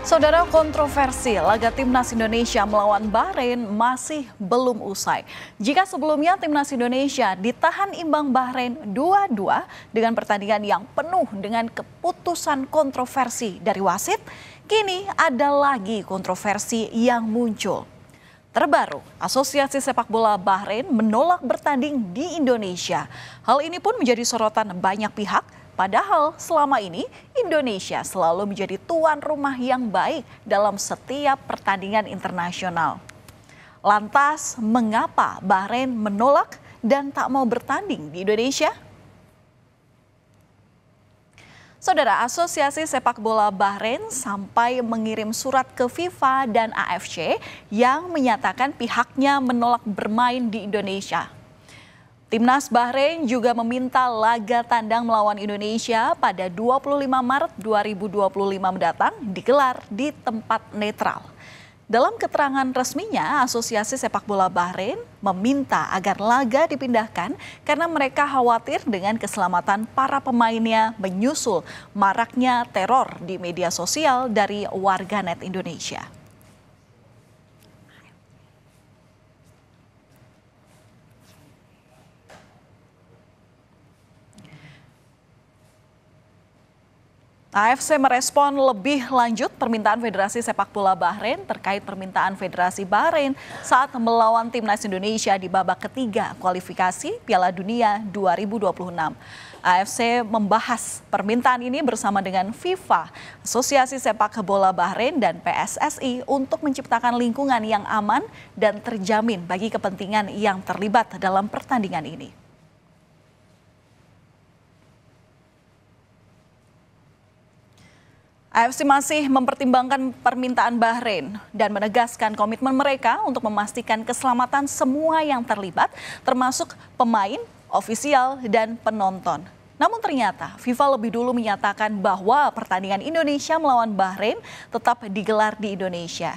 Saudara kontroversi laga timnas Indonesia melawan Bahrain masih belum usai. Jika sebelumnya timnas Indonesia ditahan imbang Bahrain 2-2 dengan pertandingan yang penuh dengan keputusan kontroversi dari wasit, kini ada lagi kontroversi yang muncul. Terbaru, Asosiasi Sepak Bola Bahrain menolak bertanding di Indonesia. Hal ini pun menjadi sorotan banyak pihak Padahal selama ini Indonesia selalu menjadi tuan rumah yang baik dalam setiap pertandingan internasional. Lantas, mengapa Bahrain menolak dan tak mau bertanding di Indonesia? Saudara Asosiasi Sepak Bola Bahrain sampai mengirim surat ke FIFA dan AFC yang menyatakan pihaknya menolak bermain di Indonesia Timnas Bahrain juga meminta laga tandang melawan Indonesia pada 25 Maret 2025 mendatang digelar di tempat netral. Dalam keterangan resminya, Asosiasi Sepak Bola Bahrain meminta agar laga dipindahkan karena mereka khawatir dengan keselamatan para pemainnya menyusul maraknya teror di media sosial dari warganet Indonesia. AFC merespon lebih lanjut permintaan Federasi Sepak Bola Bahrain terkait permintaan Federasi Bahrain saat melawan timnas Indonesia di babak ketiga kualifikasi Piala Dunia 2026. AFC membahas permintaan ini bersama dengan FIFA, Asosiasi Sepak Bola Bahrain dan PSSI untuk menciptakan lingkungan yang aman dan terjamin bagi kepentingan yang terlibat dalam pertandingan ini. AFC masih mempertimbangkan permintaan Bahrain dan menegaskan komitmen mereka untuk memastikan keselamatan semua yang terlibat, termasuk pemain, ofisial, dan penonton. Namun ternyata FIFA lebih dulu menyatakan bahwa pertandingan Indonesia melawan Bahrain tetap digelar di Indonesia.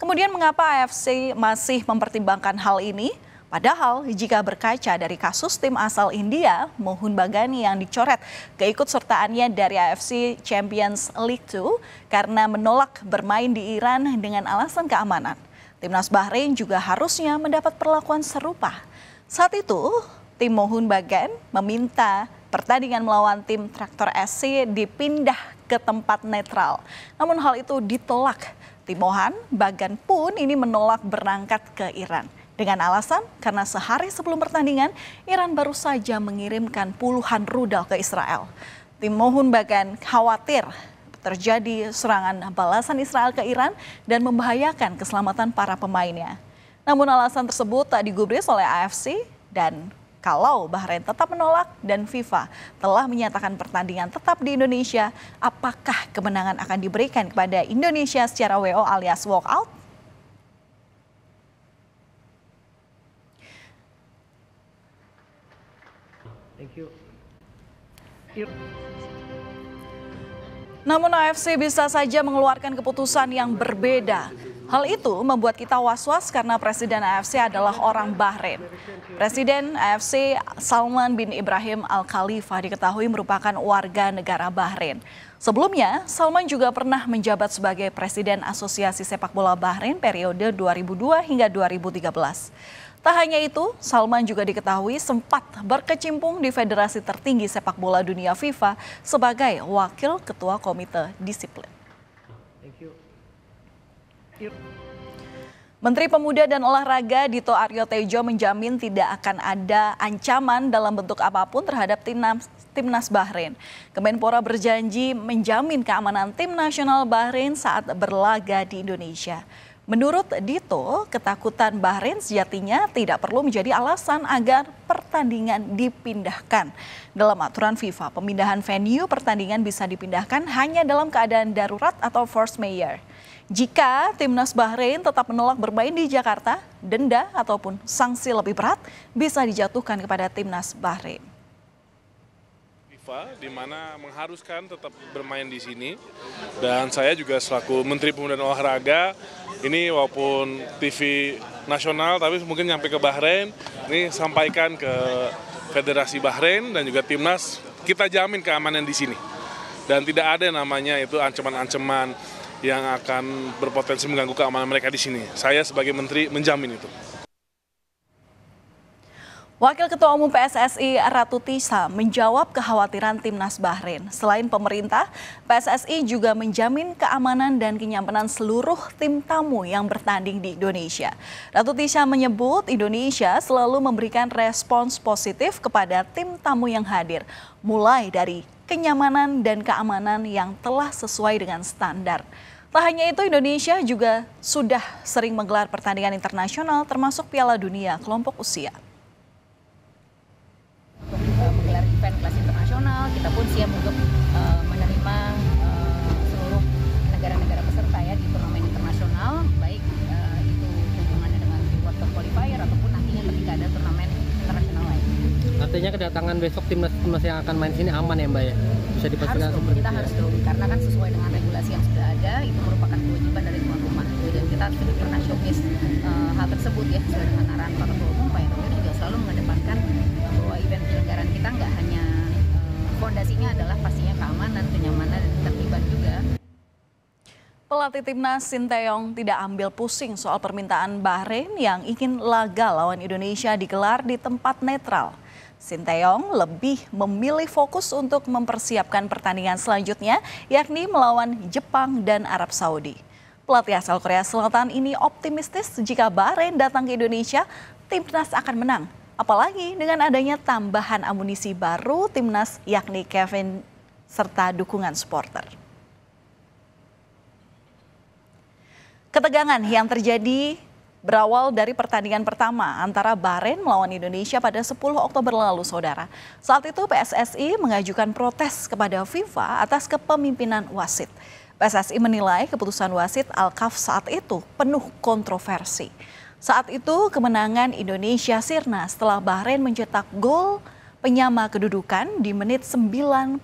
Kemudian mengapa AFC masih mempertimbangkan hal ini? Padahal jika berkaca dari kasus tim asal India, Mohun Bagani yang dicoret keikutsertaannya dari AFC Champions League 2 karena menolak bermain di Iran dengan alasan keamanan. Timnas Bahrain juga harusnya mendapat perlakuan serupa. Saat itu, tim Mohun Bagan meminta pertandingan melawan tim Traktor SC dipindah ke tempat netral. Namun hal itu ditolak. Tim Mohan Bagan pun ini menolak berangkat ke Iran. Dengan alasan karena sehari sebelum pertandingan, Iran baru saja mengirimkan puluhan rudal ke Israel. Tim Mohun bahkan khawatir terjadi serangan balasan Israel ke Iran dan membahayakan keselamatan para pemainnya. Namun alasan tersebut tak digubris oleh AFC dan kalau Bahrain tetap menolak dan FIFA telah menyatakan pertandingan tetap di Indonesia, apakah kemenangan akan diberikan kepada Indonesia secara WO alias walkout? Namun AFC bisa saja mengeluarkan keputusan yang berbeda. Hal itu membuat kita was-was karena Presiden AFC adalah orang Bahrain. Presiden AFC Salman bin Ibrahim Al Khalifa diketahui merupakan warga negara Bahrain. Sebelumnya, Salman juga pernah menjabat sebagai Presiden Asosiasi Sepak Bola Bahrain periode 2002 hingga 2013. Tak hanya itu, Salman juga diketahui sempat berkecimpung di federasi tertinggi sepak bola dunia FIFA sebagai wakil ketua komite disiplin. Thank you. Menteri Pemuda dan Olahraga Dito Aryo Tejo menjamin tidak akan ada ancaman dalam bentuk apapun terhadap timnas, timnas Bahrain. Kemenpora berjanji menjamin keamanan tim nasional Bahrain saat berlaga di Indonesia. Menurut Dito, ketakutan Bahrain sejatinya tidak perlu menjadi alasan agar pertandingan dipindahkan. Dalam aturan FIFA, pemindahan venue pertandingan bisa dipindahkan hanya dalam keadaan darurat atau force majeure. Jika timnas Bahrain tetap menolak bermain di Jakarta, denda ataupun sanksi lebih berat bisa dijatuhkan kepada timnas Bahrain. FIFA di mana mengharuskan tetap bermain di sini. Dan saya juga selaku Menteri Pemuda dan Olahraga ini walaupun TV nasional tapi mungkin sampai ke Bahrain ini sampaikan ke Federasi Bahrain dan juga timnas kita jamin keamanan di sini. Dan tidak ada yang namanya itu ancaman-ancaman yang akan berpotensi mengganggu keamanan mereka di sini. Saya sebagai menteri menjamin itu. Wakil Ketua Umum PSSI Ratu Tisa menjawab kekhawatiran Timnas Bahrain. Selain pemerintah, PSSI juga menjamin keamanan dan kenyamanan seluruh tim tamu yang bertanding di Indonesia. Ratu Tisa menyebut Indonesia selalu memberikan respons positif kepada tim tamu yang hadir, mulai dari kenyamanan dan keamanan yang telah sesuai dengan standar. Tak hanya itu, Indonesia juga sudah sering menggelar pertandingan internasional termasuk Piala Dunia kelompok usia. kita pun siap untuk uh, menerima uh, seluruh negara-negara peserta ya di turnamen internasional baik uh, itu hubungannya dengan World Cup qualifier ataupun nantinya ketika ada turnamen internasional lain. Artinya kedatangan besok timnas timnas yang akan main sini aman ya Mbak ya? Bisa dipastikan harus dong, kita ya? harus dong karena kan sesuai dengan regulasi yang sudah ada itu merupakan kewajiban dari tuan rumah dan kita harus pernah showcase uh, hal tersebut ya sesuai dengan arahan para Ketua Umum Pak juga selalu mengedepankan fondasinya adalah pastinya keamanan, kenyamanan, dan ketertiban juga. Pelatih timnas Sinteyong tidak ambil pusing soal permintaan Bahrain yang ingin laga lawan Indonesia digelar di tempat netral. Sinteyong lebih memilih fokus untuk mempersiapkan pertandingan selanjutnya yakni melawan Jepang dan Arab Saudi. Pelatih asal Korea Selatan ini optimistis jika Bahrain datang ke Indonesia, timnas akan menang Apalagi dengan adanya tambahan amunisi baru timnas yakni Kevin serta dukungan supporter. Ketegangan yang terjadi berawal dari pertandingan pertama antara Bahrain melawan Indonesia pada 10 Oktober lalu, Saudara. Saat itu PSSI mengajukan protes kepada FIFA atas kepemimpinan wasit. PSSI menilai keputusan wasit Al-Kaf saat itu penuh kontroversi. Saat itu kemenangan Indonesia sirna setelah Bahrain mencetak gol penyama kedudukan di menit 99.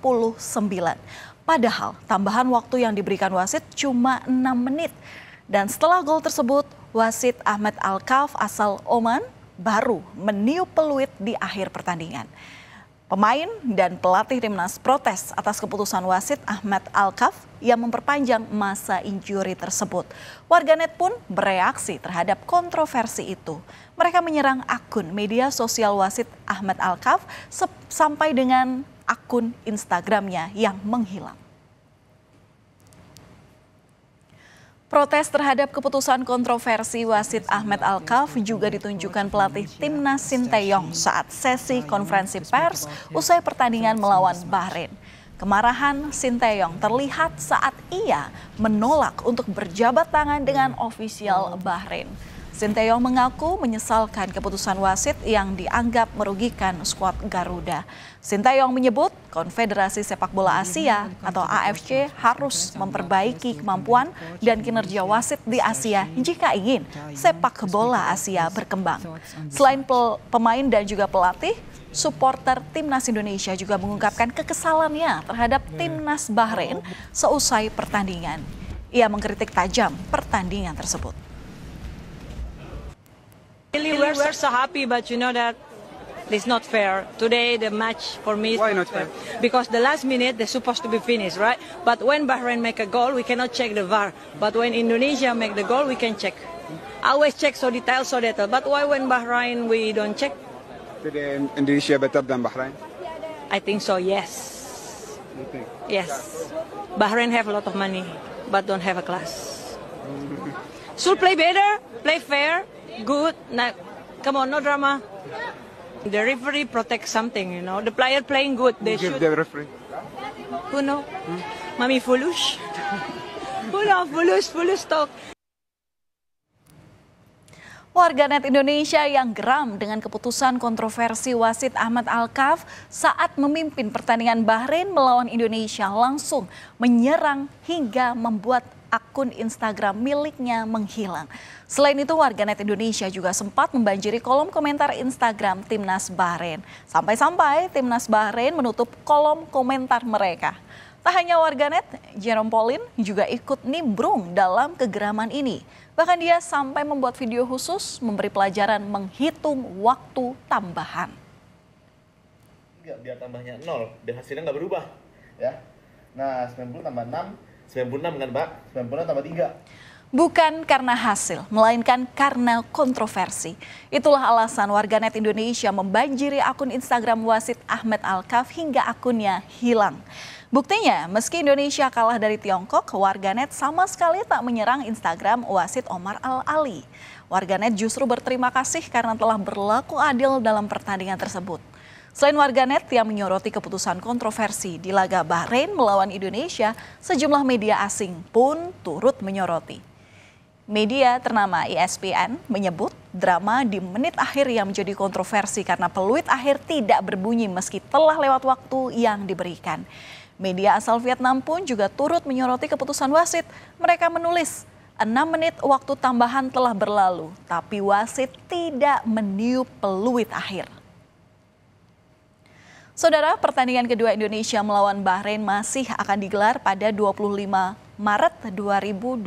Padahal tambahan waktu yang diberikan wasit cuma 6 menit. Dan setelah gol tersebut, wasit Ahmed Al-Kaf asal Oman baru meniup peluit di akhir pertandingan. Pemain dan pelatih timnas protes atas keputusan wasit Ahmad Alkaf yang memperpanjang masa injury tersebut. Warganet pun bereaksi terhadap kontroversi itu. Mereka menyerang akun media sosial wasit Ahmad Alkaf sampai dengan akun Instagramnya yang menghilang. Protes terhadap keputusan kontroversi wasit Ahmed Al-Kaf juga ditunjukkan pelatih timnas Sinteyong saat sesi konferensi pers usai pertandingan melawan Bahrain. Kemarahan Sinteyong terlihat saat ia menolak untuk berjabat tangan dengan ofisial Bahrain. Sinteyong mengaku menyesalkan keputusan wasit yang dianggap merugikan skuad Garuda. Sinteyong menyebut Konfederasi Sepak Bola Asia atau AFC harus memperbaiki kemampuan dan kinerja wasit di Asia jika ingin sepak bola Asia berkembang. Selain pemain dan juga pelatih, supporter timnas Indonesia juga mengungkapkan kekesalannya terhadap timnas Bahrain seusai pertandingan. Ia mengkritik tajam pertandingan tersebut. Really, we're, so happy, but you know that it's not fair. Today, the match for me is Why not, fair. fair. Because the last minute, they're supposed to be finished, right? But when Bahrain make a goal, we cannot check the VAR. But when Indonesia make the goal, we can check. always check so detail, so detail. But why when Bahrain, we don't check? Did Indonesia better than Bahrain? I think so, yes. You think? Yes. Bahrain have a lot of money, but don't have a class. Should play better, play fair, good. Not, come on, no drama. The referee protect something, you know. The player playing good, they Who should. the referee? Who know? Hmm? Mami foolish. Who know? Foolish, foolish talk. Warganet Indonesia yang geram dengan keputusan kontroversi wasit Ahmad Alkaf saat memimpin pertandingan Bahrain melawan Indonesia langsung menyerang hingga membuat akun Instagram miliknya menghilang. Selain itu, warganet Indonesia juga sempat membanjiri kolom komentar Instagram Timnas Bahrain. Sampai-sampai Timnas Bahrain menutup kolom komentar mereka. Tak hanya warganet, Jerome Pauline juga ikut nimbrung dalam kegeraman ini. Bahkan dia sampai membuat video khusus memberi pelajaran menghitung waktu tambahan. Biar tambahnya nol, biar hasilnya nggak berubah. Ya, Nah, 90 tambah 6 96 kan Pak? 96 tambah 3. Bukan karena hasil, melainkan karena kontroversi. Itulah alasan warganet Indonesia membanjiri akun Instagram wasit Ahmed Alkaf hingga akunnya hilang. Buktinya, meski Indonesia kalah dari Tiongkok, warganet sama sekali tak menyerang Instagram wasit Omar Al-Ali. Warganet justru berterima kasih karena telah berlaku adil dalam pertandingan tersebut. Selain warganet yang menyoroti keputusan kontroversi di laga Bahrain melawan Indonesia, sejumlah media asing pun turut menyoroti. Media ternama ESPN menyebut drama di menit akhir yang menjadi kontroversi karena peluit akhir tidak berbunyi meski telah lewat waktu yang diberikan. Media asal Vietnam pun juga turut menyoroti keputusan wasit. Mereka menulis, 6 menit waktu tambahan telah berlalu, tapi wasit tidak meniup peluit akhir. Saudara, pertandingan kedua Indonesia melawan Bahrain masih akan digelar pada 25 Maret 2025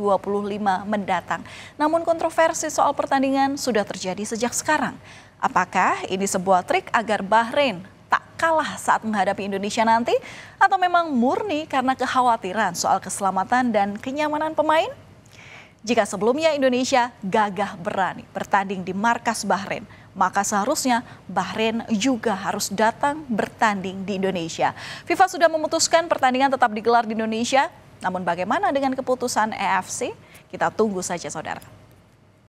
mendatang. Namun kontroversi soal pertandingan sudah terjadi sejak sekarang. Apakah ini sebuah trik agar Bahrain tak kalah saat menghadapi Indonesia nanti atau memang murni karena kekhawatiran soal keselamatan dan kenyamanan pemain? Jika sebelumnya Indonesia gagah berani bertanding di markas Bahrain, maka seharusnya Bahrain juga harus datang bertanding di Indonesia. FIFA sudah memutuskan pertandingan tetap digelar di Indonesia, namun bagaimana dengan keputusan AFC? E Kita tunggu saja saudara.